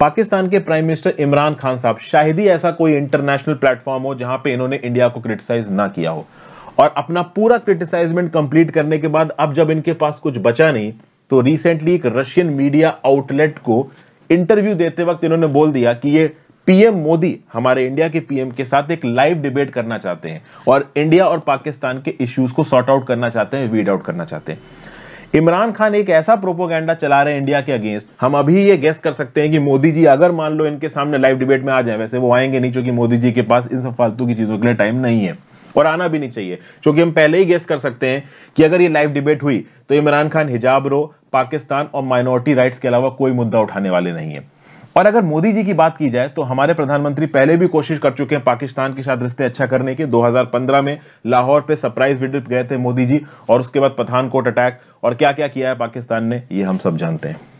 पाकिस्तान के prime minister Imran Khan साहब शायद ही ऐसा कोई इंटरनेशनल प्लेटफॉर्म हो जहां पे इन्होंने इंडिया को क्रिटिसाइज ना किया हो और अपना पूरा क्रिटिसाइजमेंट कंप्लीट करने के बाद अब जब इनके पास कुछ बचा नहीं तो रिसेंटली एक रशियन मीडिया आउटलेट को इंटरव्यू देते वक्त इन्होंने बोल दिया कि ये पीएम मोदी हमारे इंडिया के पीएम के साथ एक लाइव डिबेट करना चाहते हैं और इंडिया और पाकिस्तान के इश्यूज को सॉर्ट आउट करना चाहते हैं वीड आउट करना चाहते हैं इमरान खान एक ऐसा प्रोपोगेंडा चला रहे हैं इंडिया के अगेंस्ट हम अभी ये गेस कर सकते हैं कि मोदी जी अगर मान लो इनके सामने लाइव डिबेट में आ जाए वैसे वो आएंगे नहीं क्योंकि मोदी जी के पास इन सब फालतू की चीजों के लिए टाइम नहीं है और आना भी नहीं चाहिए क्योंकि हम पहले ही गेस कर सकते हैं कि अगर ये लाइव डिबेट हुई तो इमरान खान हिजाब रो पाकिस्तान और माइनॉरिटी राइट्स के अलावा कोई मुद्दा उठाने वाले नहीं है और अगर मोदी जी की बात की जाए तो हमारे प्रधानमंत्री पहले भी कोशिश कर चुके हैं पाकिस्तान के साथ रिश्ते अच्छा करने के 2015 में लाहौर पे सरप्राइज विजिट गए थे मोदी जी और उसके बाद पठानकोट अटैक और क्या क्या किया है पाकिस्तान ने ये हम सब जानते हैं